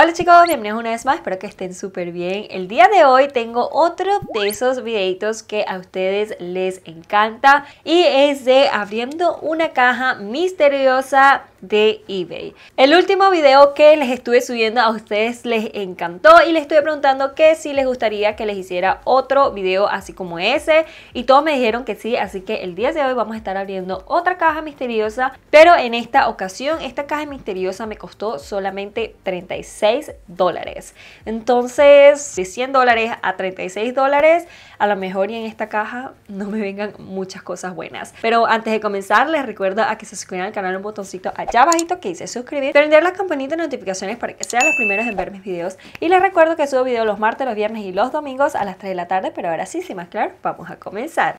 Hola chicos, bienvenidos una vez más, espero que estén súper bien. El día de hoy tengo otro de esos videitos que a ustedes les encanta y es de abriendo una caja misteriosa de eBay. El último video que les estuve subiendo a ustedes les encantó y les estuve preguntando que si les gustaría que les hiciera otro video así como ese y todos me dijeron que sí, así que el día de hoy vamos a estar abriendo otra caja misteriosa, pero en esta ocasión esta caja misteriosa me costó solamente 36 dólares. Entonces, de 100 dólares a 36 dólares, a lo mejor y en esta caja no me vengan muchas cosas buenas. Pero antes de comenzar, les recuerdo a que se suscriban al canal un botoncito allá abajito que dice suscribir, prender la campanita de notificaciones para que sean los primeros en ver mis videos. Y les recuerdo que subo videos los martes, los viernes y los domingos a las 3 de la tarde, pero ahora sí, sin más claro, vamos a comenzar.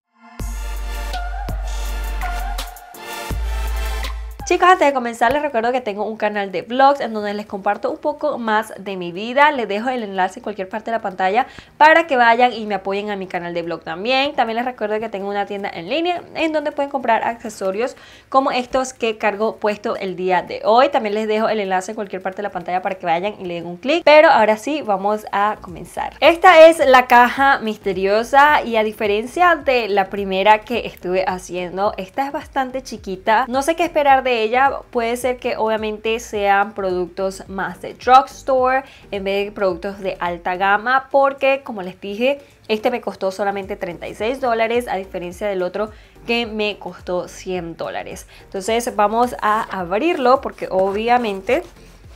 Chicos, antes de comenzar les recuerdo que tengo un canal de vlogs en donde les comparto un poco más de mi vida. Les dejo el enlace en cualquier parte de la pantalla para que vayan y me apoyen a mi canal de vlog también. También les recuerdo que tengo una tienda en línea en donde pueden comprar accesorios como estos que cargo puesto el día de hoy. También les dejo el enlace en cualquier parte de la pantalla para que vayan y le den un clic. Pero ahora sí, vamos a comenzar. Esta es la caja misteriosa y a diferencia de la primera que estuve haciendo, esta es bastante chiquita. No sé qué esperar de ella puede ser que obviamente sean productos más de drugstore en vez de productos de alta gama porque como les dije este me costó solamente 36 dólares a diferencia del otro que me costó 100 dólares. Entonces vamos a abrirlo porque obviamente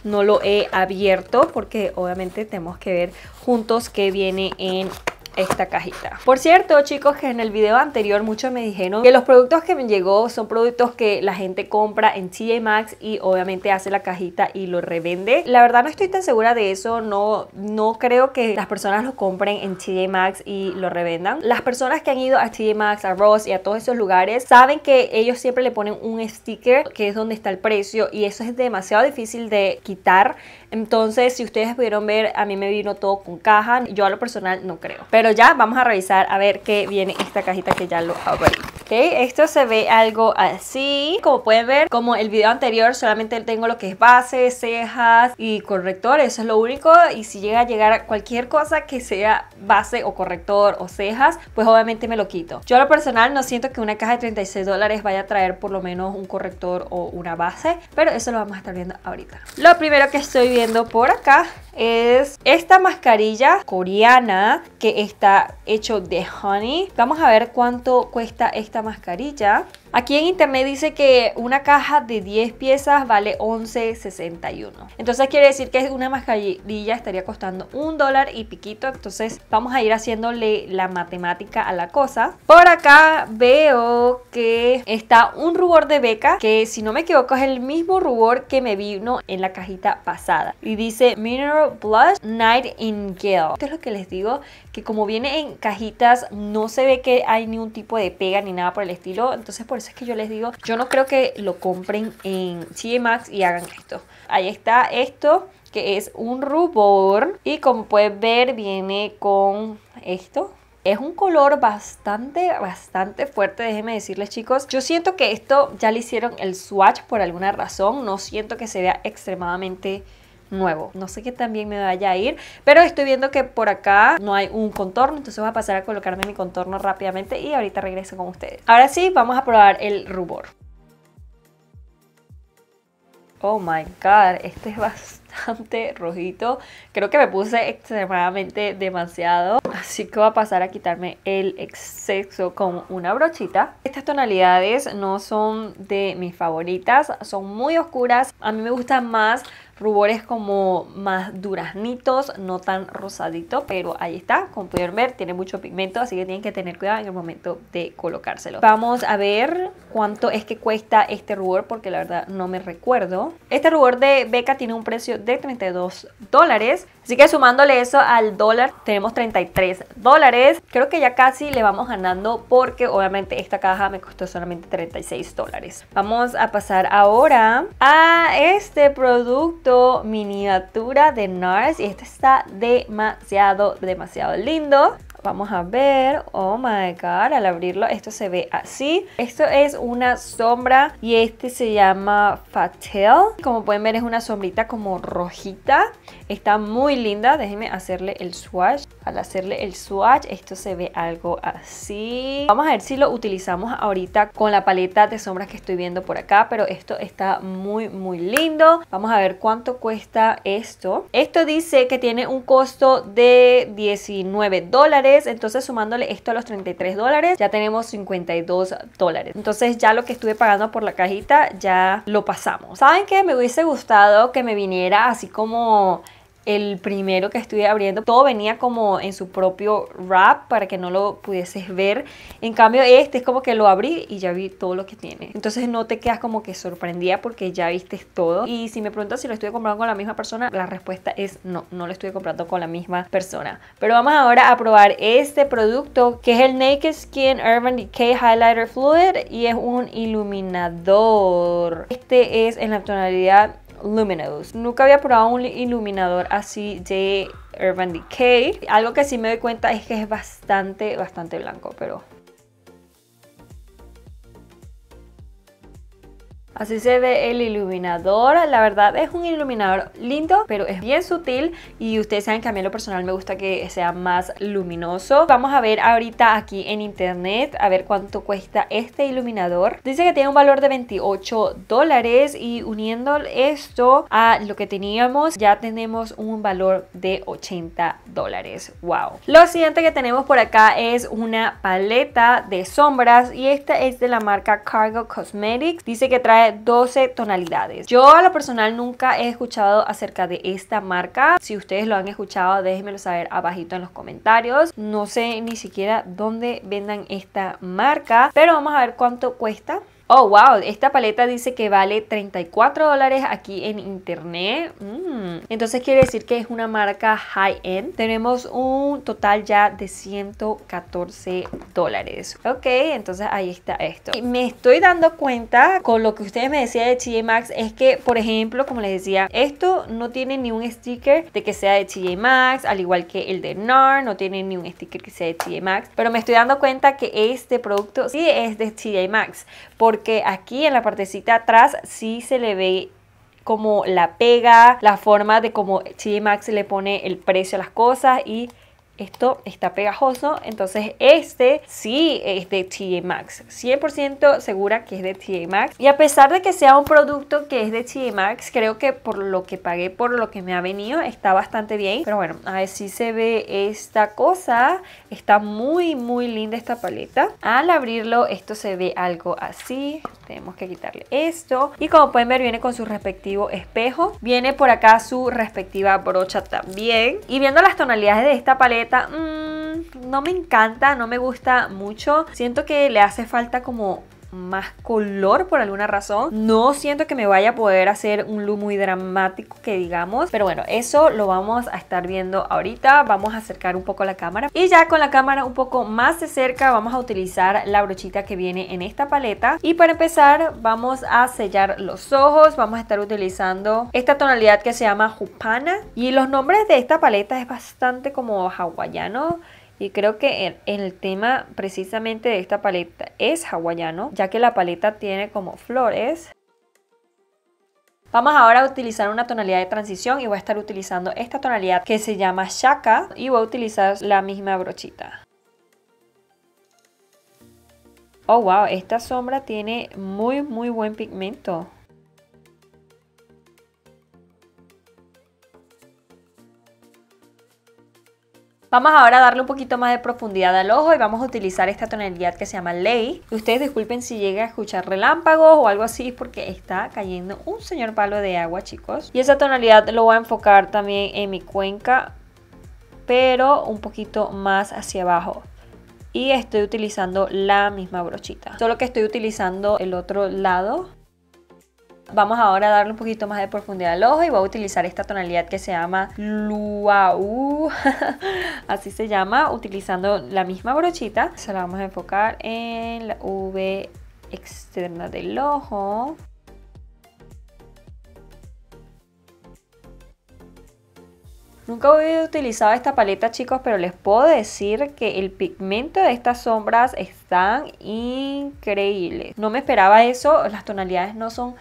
no lo he abierto porque obviamente tenemos que ver juntos qué viene en esta cajita. Por cierto, chicos, que en el video anterior muchos me dijeron que los productos que me llegó son productos que la gente compra en TJ Maxx y obviamente hace la cajita y lo revende. La verdad no estoy tan segura de eso, no, no creo que las personas lo compren en TJ Maxx y lo revendan. Las personas que han ido a TJ Maxx, a Ross y a todos esos lugares saben que ellos siempre le ponen un sticker que es donde está el precio y eso es demasiado difícil de quitar entonces, si ustedes pudieron ver, a mí me vino todo con caja. Yo a lo personal no creo. Pero ya vamos a revisar a ver qué viene esta cajita que ya lo abrí. Esto se ve algo así. Como pueden ver, como el video anterior, solamente tengo lo que es base, cejas y corrector. Eso es lo único. Y si llega a llegar a cualquier cosa que sea base o corrector o cejas, pues obviamente me lo quito. Yo a lo personal no siento que una caja de 36 dólares vaya a traer por lo menos un corrector o una base, pero eso lo vamos a estar viendo ahorita. Lo primero que estoy viendo por acá es esta mascarilla coreana que está hecho de honey. Vamos a ver cuánto cuesta esta mascarilla. Aquí en internet dice que una caja de 10 piezas vale 11.61. Entonces quiere decir que una mascarilla estaría costando un dólar y piquito. Entonces vamos a ir haciéndole la matemática a la cosa. Por acá veo que está un rubor de beca que si no me equivoco es el mismo rubor que me vino en la cajita pasada. Y dice Mineral Blush Nightingale. Esto es lo que les digo, que como viene en cajitas no se ve que hay ningún tipo de pega ni nada por el estilo. Entonces por es que yo les digo, yo no creo que lo compren en Cimax y hagan esto. Ahí está esto que es un rubor y como puedes ver viene con esto es un color bastante, bastante fuerte, déjenme decirles chicos. Yo siento que esto ya le hicieron el swatch por alguna razón. No siento que se vea extremadamente nuevo. No sé qué también me vaya a ir, pero estoy viendo que por acá no hay un contorno, entonces voy a pasar a colocarme mi contorno rápidamente y ahorita regreso con ustedes. Ahora sí, vamos a probar el rubor. Oh my god, este es bastante rojito. Creo que me puse extremadamente demasiado. Así que voy a pasar a quitarme el exceso con una brochita. Estas tonalidades no son de mis favoritas, son muy oscuras. A mí me gustan más rubores como más duraznitos, no tan rosadito, pero ahí está, como pudieron ver, tiene mucho pigmento, así que tienen que tener cuidado en el momento de colocárselo. Vamos a ver cuánto es que cuesta este rubor, porque la verdad no me recuerdo. Este rubor de Beca tiene un precio de 32 dólares, así que sumándole eso al dólar, tenemos 33 dólares. Creo que ya casi le vamos ganando, porque obviamente esta caja me costó solamente 36 dólares. Vamos a pasar ahora a este producto miniatura de NARS y este está demasiado, demasiado lindo. Vamos a ver, oh my god, al abrirlo esto se ve así. Esto es una sombra y este se llama Fatel. Como pueden ver es una sombrita como rojita. Está muy linda, déjenme hacerle el swatch. Al hacerle el swatch esto se ve algo así. Vamos a ver si lo utilizamos ahorita con la paleta de sombras que estoy viendo por acá, pero esto está muy muy lindo. Vamos a ver cuánto cuesta esto. Esto dice que tiene un costo de 19 dólares entonces sumándole esto a los 33 dólares, ya tenemos 52 dólares. Entonces ya lo que estuve pagando por la cajita ya lo pasamos. ¿Saben qué? Me hubiese gustado que me viniera así como el primero que estuve abriendo, todo venía como en su propio wrap para que no lo pudieses ver. En cambio, este es como que lo abrí y ya vi todo lo que tiene. Entonces no te quedas como que sorprendida porque ya viste todo. Y si me preguntas si lo estuve comprando con la misma persona, la respuesta es no, no lo estuve comprando con la misma persona. Pero vamos ahora a probar este producto que es el Naked Skin Urban Decay Highlighter Fluid y es un iluminador. Este es en la tonalidad Luminous. Nunca había probado un iluminador así de Urban Decay. Algo que sí me doy cuenta es que es bastante, bastante blanco, pero Así se ve el iluminador, la verdad es un iluminador lindo, pero es bien sutil y ustedes saben que a mí en lo personal me gusta que sea más luminoso. Vamos a ver ahorita aquí en internet a ver cuánto cuesta este iluminador. Dice que tiene un valor de 28 dólares y uniendo esto a lo que teníamos ya tenemos un valor de 80 dólares. ¡Wow! Lo siguiente que tenemos por acá es una paleta de sombras y esta es de la marca Cargo Cosmetics. Dice que trae 12 tonalidades. Yo a lo personal nunca he escuchado acerca de esta marca. Si ustedes lo han escuchado, déjenmelo saber abajito en los comentarios. No sé ni siquiera dónde vendan esta marca, pero vamos a ver cuánto cuesta. Oh, wow, esta paleta dice que vale 34 dólares aquí en internet. Mm. Entonces quiere decir que es una marca high-end. Tenemos un total ya de 114 dólares. Ok, entonces ahí está esto. me estoy dando cuenta con lo que ustedes me decían de TJ Max es que, por ejemplo, como les decía, esto no tiene ni un sticker de que sea de TJ Max, al igual que el de NAR, no tiene ni un sticker que sea de TJ Max. Pero me estoy dando cuenta que este producto sí es de TJ Max, Porque porque aquí en la partecita atrás sí se le ve como la pega, la forma de como TJ Maxx le pone el precio a las cosas y esto está pegajoso, entonces este sí es de TJ Maxx, 100% segura que es de TJ Maxx. Y a pesar de que sea un producto que es de TJ Maxx, creo que por lo que pagué, por lo que me ha venido, está bastante bien. Pero bueno, a ver si se ve esta cosa, está muy muy linda esta paleta. Al abrirlo esto se ve algo así, tenemos que quitarle esto. Y como pueden ver viene con su respectivo espejo, viene por acá su respectiva brocha también. Y viendo las tonalidades de esta paleta, Mm, no me encanta, no me gusta mucho. Siento que le hace falta como más color por alguna razón. No siento que me vaya a poder hacer un look muy dramático que digamos, pero bueno, eso lo vamos a estar viendo ahorita. Vamos a acercar un poco la cámara y ya con la cámara un poco más de cerca vamos a utilizar la brochita que viene en esta paleta. Y para empezar vamos a sellar los ojos, vamos a estar utilizando esta tonalidad que se llama Jupana y los nombres de esta paleta es bastante como hawaiano. Y creo que el, tema precisamente de esta paleta es hawaiano, ya que la paleta tiene como flores. Vamos ahora a utilizar una tonalidad de transición y voy a estar utilizando esta tonalidad que se llama Shaka y voy a utilizar la misma brochita. Oh wow, esta sombra tiene muy muy buen pigmento. Vamos ahora a darle un poquito más de profundidad al ojo y vamos a utilizar esta tonalidad que se llama Ley. Ustedes disculpen si llega a escuchar relámpagos o algo así porque está cayendo un señor palo de agua, chicos. Y esa tonalidad lo voy a enfocar también en mi cuenca, pero un poquito más hacia abajo y estoy utilizando la misma brochita. Solo que estoy utilizando el otro lado Vamos ahora a darle un poquito más de profundidad al ojo y voy a utilizar esta tonalidad que se llama Luau, así se llama, utilizando la misma brochita. Se la vamos a enfocar en la V externa del ojo. Nunca había utilizado esta paleta chicos, pero les puedo decir que el pigmento de estas sombras están increíbles. No me esperaba eso, las tonalidades no son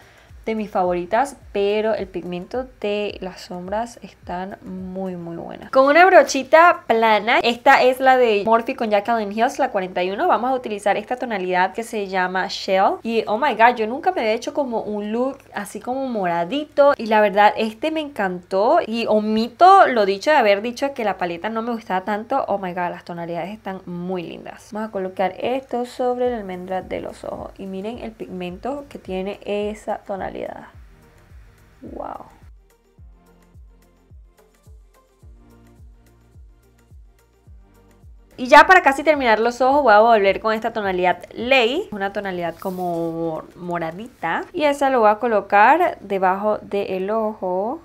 de mis favoritas, pero el pigmento de las sombras están muy muy buenas. Con una brochita plana, esta es la de Morphe con Jacqueline Hills, la 41, vamos a utilizar esta tonalidad que se llama Shell. Y oh my god, yo nunca me había hecho como un look así como moradito y la verdad este me encantó y omito lo dicho de haber dicho que la paleta no me gustaba tanto, oh my god, las tonalidades están muy lindas. Vamos a colocar esto sobre la almendra de los ojos y miren el pigmento que tiene esa tonalidad ¡Wow! Y ya para casi terminar los ojos voy a volver con esta tonalidad ley, una tonalidad como moradita. Y esa lo voy a colocar debajo del ojo.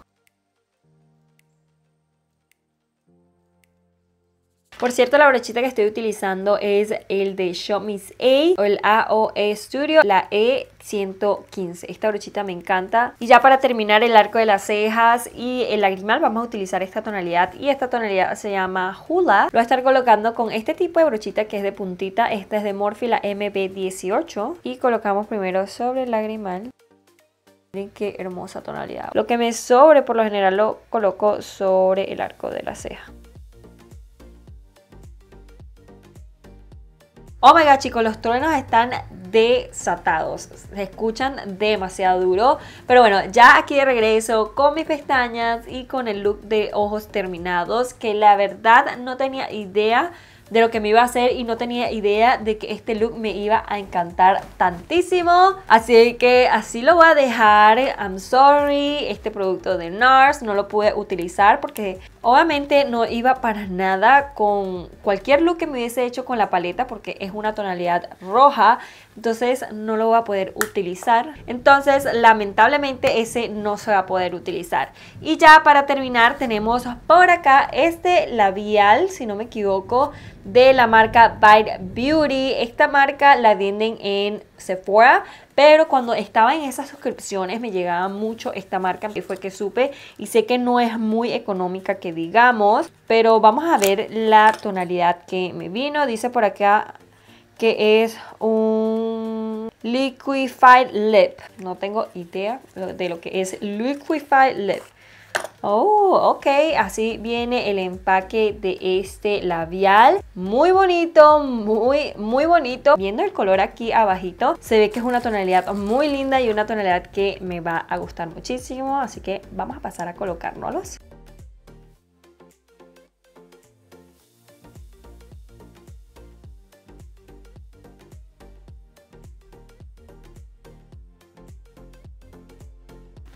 Por cierto, la brochita que estoy utilizando es el de Show Miss A o el AOE Studio, la E115. Esta brochita me encanta. Y ya para terminar el arco de las cejas y el lagrimal vamos a utilizar esta tonalidad y esta tonalidad se llama Hula. Lo voy a estar colocando con este tipo de brochita que es de puntita. Esta es de Morphe, la MB18. Y colocamos primero sobre el lagrimal. Miren qué hermosa tonalidad. Lo que me sobre por lo general lo coloco sobre el arco de la ceja. Oh my god, chicos, los truenos están desatados. Se escuchan demasiado duro. Pero bueno, ya aquí de regreso con mis pestañas y con el look de ojos terminados. Que la verdad no tenía idea de lo que me iba a hacer y no tenía idea de que este look me iba a encantar tantísimo. Así que así lo voy a dejar. I'm sorry, este producto de NARS no lo pude utilizar porque obviamente no iba para nada con cualquier look que me hubiese hecho con la paleta porque es una tonalidad roja. Entonces no lo voy a poder utilizar. Entonces lamentablemente ese no se va a poder utilizar. Y ya para terminar tenemos por acá este labial, si no me equivoco, de la marca Bite Beauty. Esta marca la venden en Sephora, pero cuando estaba en esas suscripciones me llegaba mucho esta marca Y fue que supe y sé que no es muy económica que digamos, pero vamos a ver la tonalidad que me vino. Dice por acá que es un Liquified Lip. No tengo idea de lo que es Liquified Lip. Oh, ok, así viene el empaque de este labial. Muy bonito, muy, muy bonito. Viendo el color aquí abajito, se ve que es una tonalidad muy linda y una tonalidad que me va a gustar muchísimo. Así que vamos a pasar a colocárnoslos.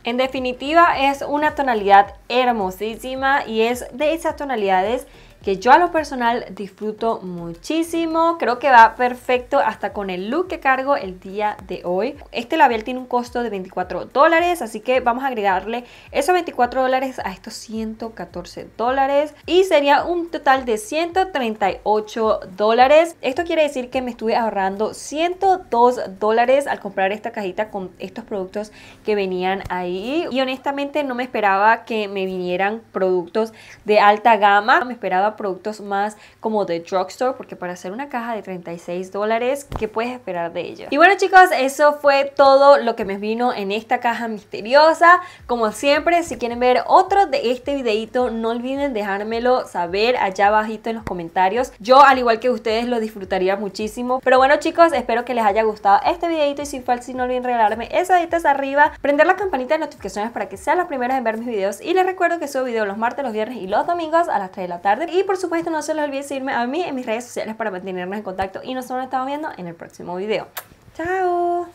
En definitiva es una tonalidad hermosísima y es de esas tonalidades que yo a lo personal disfruto muchísimo. Creo que va perfecto hasta con el look que cargo el día de hoy. Este labial tiene un costo de 24 dólares, así que vamos a agregarle esos 24 dólares a estos 114 dólares y sería un total de 138 dólares. Esto quiere decir que me estuve ahorrando 102 dólares al comprar esta cajita con estos productos que venían ahí y honestamente no me esperaba que me vinieran productos de alta gama. Me esperaba productos más como de drugstore, porque para hacer una caja de 36 dólares, ¿qué puedes esperar de ella? Y bueno chicos, eso fue todo lo que me vino en esta caja misteriosa. Como siempre, si quieren ver otro de este videito, no olviden dejármelo saber allá abajito en los comentarios. Yo, al igual que ustedes, lo disfrutaría muchísimo. Pero bueno chicos, espero que les haya gustado este videito y si fue si no olviden regalarme esa deditas arriba, prender la campanita de notificaciones para que sean las primeras en ver mis videos. Y les recuerdo que subo videos los martes, los viernes y los domingos a las 3 de la tarde. Y y por supuesto no se les olvide seguirme a mí en mis redes sociales para mantenernos en contacto y nosotros nos estamos viendo en el próximo video. ¡Chao!